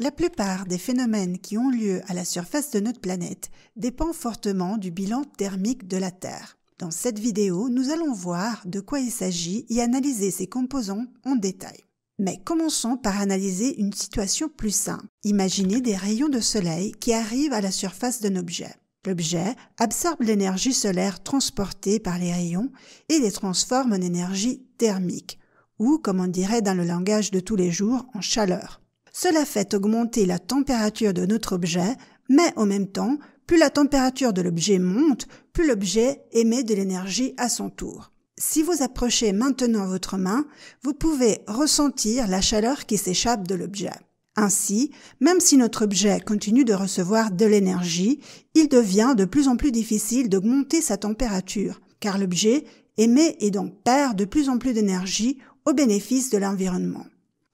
La plupart des phénomènes qui ont lieu à la surface de notre planète dépend fortement du bilan thermique de la Terre. Dans cette vidéo, nous allons voir de quoi il s'agit et analyser ses composants en détail. Mais commençons par analyser une situation plus simple. Imaginez des rayons de soleil qui arrivent à la surface d'un objet. L'objet absorbe l'énergie solaire transportée par les rayons et les transforme en énergie thermique, ou comme on dirait dans le langage de tous les jours, en chaleur. Cela fait augmenter la température de notre objet, mais en même temps, plus la température de l'objet monte, plus l'objet émet de l'énergie à son tour. Si vous approchez maintenant votre main, vous pouvez ressentir la chaleur qui s'échappe de l'objet. Ainsi, même si notre objet continue de recevoir de l'énergie, il devient de plus en plus difficile d'augmenter sa température, car l'objet émet et donc perd de plus en plus d'énergie au bénéfice de l'environnement.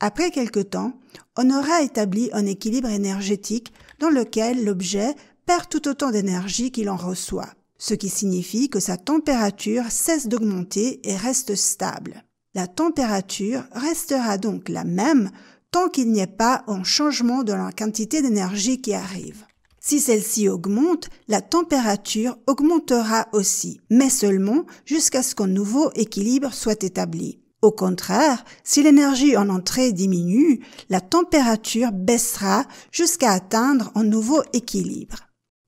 Après quelque temps, on aura établi un équilibre énergétique dans lequel l'objet perd tout autant d'énergie qu'il en reçoit, ce qui signifie que sa température cesse d'augmenter et reste stable. La température restera donc la même tant qu'il n'y ait pas un changement de la quantité d'énergie qui arrive. Si celle-ci augmente, la température augmentera aussi, mais seulement jusqu'à ce qu'un nouveau équilibre soit établi. Au contraire, si l'énergie en entrée diminue, la température baissera jusqu'à atteindre un nouveau équilibre.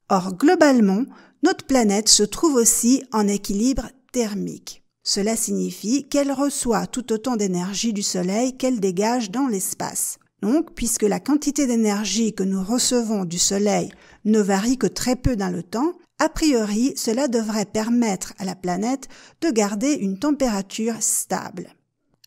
Or, globalement, notre planète se trouve aussi en équilibre thermique. Cela signifie qu'elle reçoit tout autant d'énergie du Soleil qu'elle dégage dans l'espace. Donc, puisque la quantité d'énergie que nous recevons du Soleil ne varie que très peu dans le temps, a priori, cela devrait permettre à la planète de garder une température stable.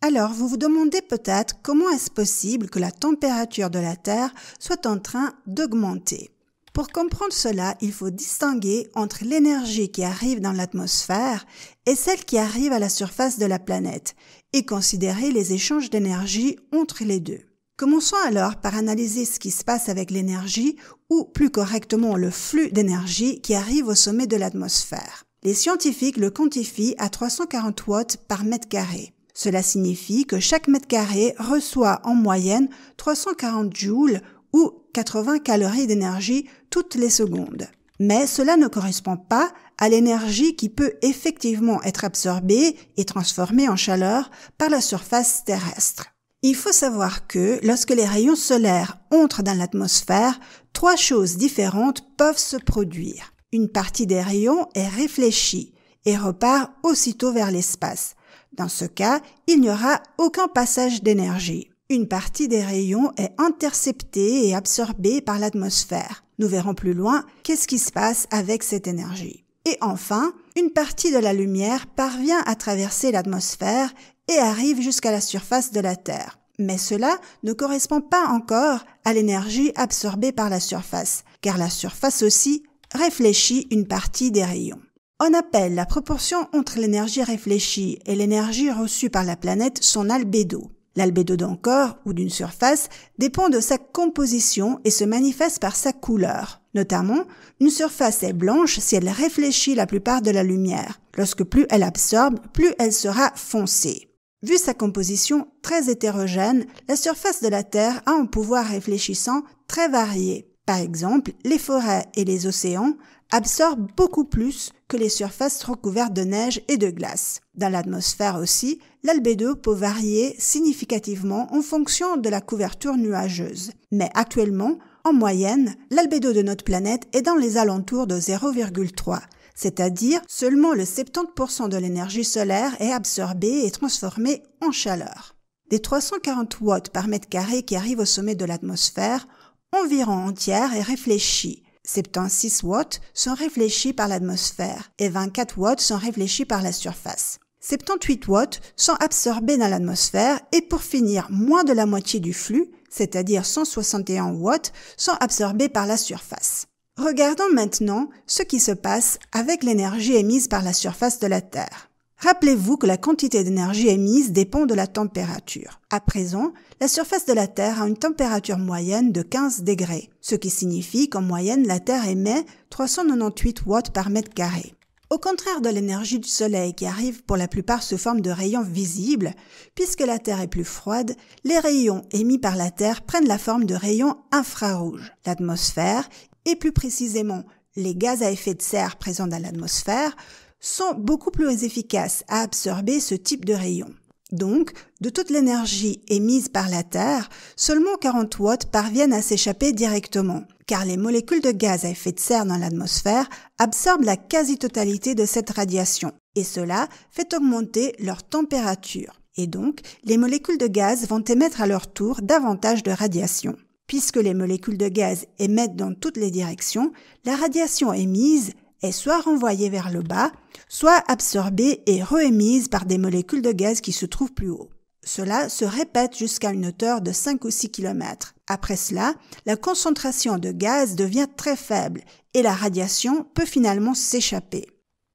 Alors vous vous demandez peut-être comment est-ce possible que la température de la Terre soit en train d'augmenter. Pour comprendre cela, il faut distinguer entre l'énergie qui arrive dans l'atmosphère et celle qui arrive à la surface de la planète, et considérer les échanges d'énergie entre les deux. Commençons alors par analyser ce qui se passe avec l'énergie, ou plus correctement le flux d'énergie qui arrive au sommet de l'atmosphère. Les scientifiques le quantifient à 340 watts par mètre carré. Cela signifie que chaque mètre carré reçoit en moyenne 340 joules ou 80 calories d'énergie toutes les secondes. Mais cela ne correspond pas à l'énergie qui peut effectivement être absorbée et transformée en chaleur par la surface terrestre. Il faut savoir que lorsque les rayons solaires entrent dans l'atmosphère, trois choses différentes peuvent se produire. Une partie des rayons est réfléchie et repart aussitôt vers l'espace. Dans ce cas, il n'y aura aucun passage d'énergie. Une partie des rayons est interceptée et absorbée par l'atmosphère. Nous verrons plus loin qu'est-ce qui se passe avec cette énergie. Et enfin, une partie de la lumière parvient à traverser l'atmosphère et arrive jusqu'à la surface de la Terre. Mais cela ne correspond pas encore à l'énergie absorbée par la surface, car la surface aussi réfléchit une partie des rayons. On appelle la proportion entre l'énergie réfléchie et l'énergie reçue par la planète son albédo. L'albédo d'un corps ou d'une surface dépend de sa composition et se manifeste par sa couleur. Notamment, une surface est blanche si elle réfléchit la plupart de la lumière. Lorsque plus elle absorbe, plus elle sera foncée. Vu sa composition très hétérogène, la surface de la Terre a un pouvoir réfléchissant très varié. Par exemple, les forêts et les océans absorbent beaucoup plus que les surfaces recouvertes de neige et de glace. Dans l'atmosphère aussi, l'albédo peut varier significativement en fonction de la couverture nuageuse. Mais actuellement, en moyenne, l'albédo de notre planète est dans les alentours de 0,3, c'est-à-dire seulement le 70% de l'énergie solaire est absorbée et transformée en chaleur. Des 340 watts par mètre carré qui arrivent au sommet de l'atmosphère, environ entière est réfléchie. 76 watts sont réfléchis par l'atmosphère et 24 watts sont réfléchis par la surface. 78 watts sont absorbés dans l'atmosphère et pour finir, moins de la moitié du flux, c'est-à-dire 161 watts, sont absorbés par la surface. Regardons maintenant ce qui se passe avec l'énergie émise par la surface de la Terre. Rappelez-vous que la quantité d'énergie émise dépend de la température. À présent, la surface de la Terre a une température moyenne de 15 degrés, ce qui signifie qu'en moyenne la Terre émet 398 watts par mètre carré. Au contraire de l'énergie du Soleil qui arrive pour la plupart sous forme de rayons visibles, puisque la Terre est plus froide, les rayons émis par la Terre prennent la forme de rayons infrarouges. L'atmosphère, et plus précisément les gaz à effet de serre présents dans l'atmosphère, sont beaucoup plus efficaces à absorber ce type de rayon. Donc, de toute l'énergie émise par la Terre, seulement 40 watts parviennent à s'échapper directement, car les molécules de gaz à effet de serre dans l'atmosphère absorbent la quasi-totalité de cette radiation, et cela fait augmenter leur température. Et donc, les molécules de gaz vont émettre à leur tour davantage de radiation. Puisque les molécules de gaz émettent dans toutes les directions, la radiation émise est soit renvoyée vers le bas, soit absorbée et réémise par des molécules de gaz qui se trouvent plus haut. Cela se répète jusqu'à une hauteur de 5 ou 6 km. Après cela, la concentration de gaz devient très faible et la radiation peut finalement s'échapper.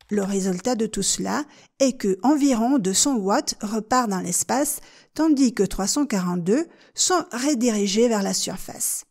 Le résultat de tout cela est que environ 200 watts repart dans l'espace, tandis que 342 sont redirigés vers la surface.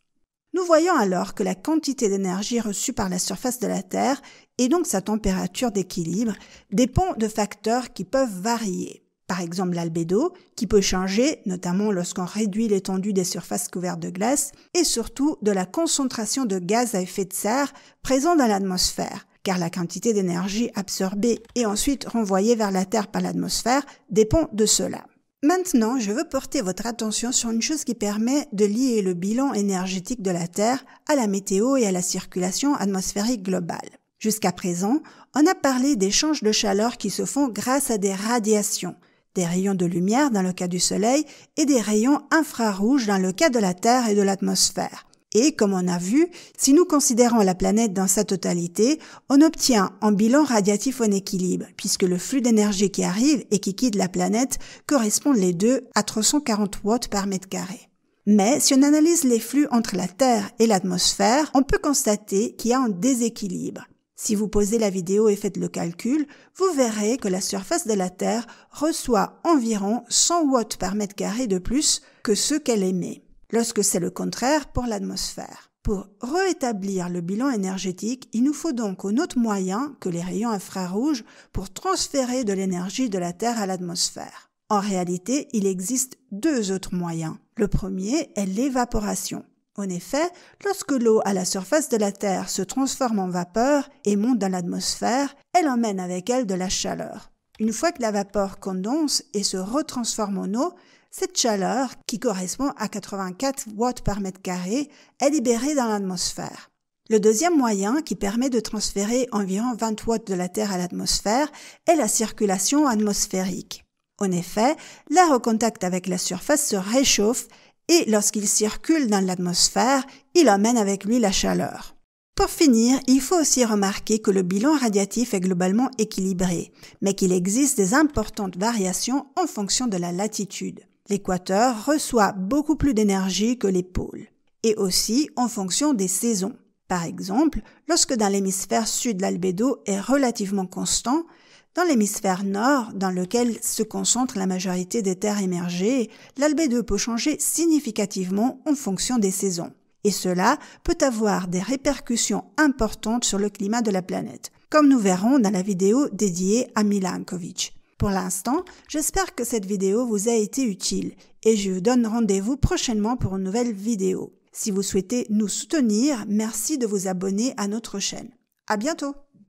Nous voyons alors que la quantité d'énergie reçue par la surface de la Terre et donc sa température d'équilibre dépend de facteurs qui peuvent varier. Par exemple l'albédo, qui peut changer, notamment lorsqu'on réduit l'étendue des surfaces couvertes de glace, et surtout de la concentration de gaz à effet de serre présent dans l'atmosphère, car la quantité d'énergie absorbée et ensuite renvoyée vers la Terre par l'atmosphère dépend de cela. Maintenant, je veux porter votre attention sur une chose qui permet de lier le bilan énergétique de la Terre à la météo et à la circulation atmosphérique globale. Jusqu'à présent, on a parlé d'échanges de chaleur qui se font grâce à des radiations, des rayons de lumière dans le cas du Soleil et des rayons infrarouges dans le cas de la Terre et de l'atmosphère. Et comme on a vu, si nous considérons la planète dans sa totalité, on obtient un bilan radiatif en équilibre, puisque le flux d'énergie qui arrive et qui quitte la planète correspondent les deux à 340 watts par mètre carré. Mais si on analyse les flux entre la Terre et l'atmosphère, on peut constater qu'il y a un déséquilibre. Si vous posez la vidéo et faites le calcul, vous verrez que la surface de la Terre reçoit environ 100 watts par mètre carré de plus que ce qu'elle émet lorsque c'est le contraire pour l'atmosphère. Pour rétablir le bilan énergétique, il nous faut donc un autre moyen que les rayons infrarouges pour transférer de l'énergie de la Terre à l'atmosphère. En réalité, il existe deux autres moyens. Le premier est l'évaporation. En effet, lorsque l'eau à la surface de la Terre se transforme en vapeur et monte dans l'atmosphère, elle emmène avec elle de la chaleur. Une fois que la vapeur condense et se retransforme en eau, cette chaleur, qui correspond à 84 watts par mètre carré, est libérée dans l'atmosphère. Le deuxième moyen, qui permet de transférer environ 20 watts de la Terre à l'atmosphère, est la circulation atmosphérique. En effet, l'air au contact avec la surface se réchauffe et lorsqu'il circule dans l'atmosphère, il emmène avec lui la chaleur. Pour finir, il faut aussi remarquer que le bilan radiatif est globalement équilibré, mais qu'il existe des importantes variations en fonction de la latitude. L'équateur reçoit beaucoup plus d'énergie que les pôles, et aussi en fonction des saisons. Par exemple, lorsque dans l'hémisphère sud l'albédo est relativement constant, dans l'hémisphère nord, dans lequel se concentre la majorité des terres émergées, l'albédo peut changer significativement en fonction des saisons. Et cela peut avoir des répercussions importantes sur le climat de la planète, comme nous verrons dans la vidéo dédiée à Milankovitch. Pour l'instant, j'espère que cette vidéo vous a été utile et je vous donne rendez-vous prochainement pour une nouvelle vidéo. Si vous souhaitez nous soutenir, merci de vous abonner à notre chaîne. À bientôt!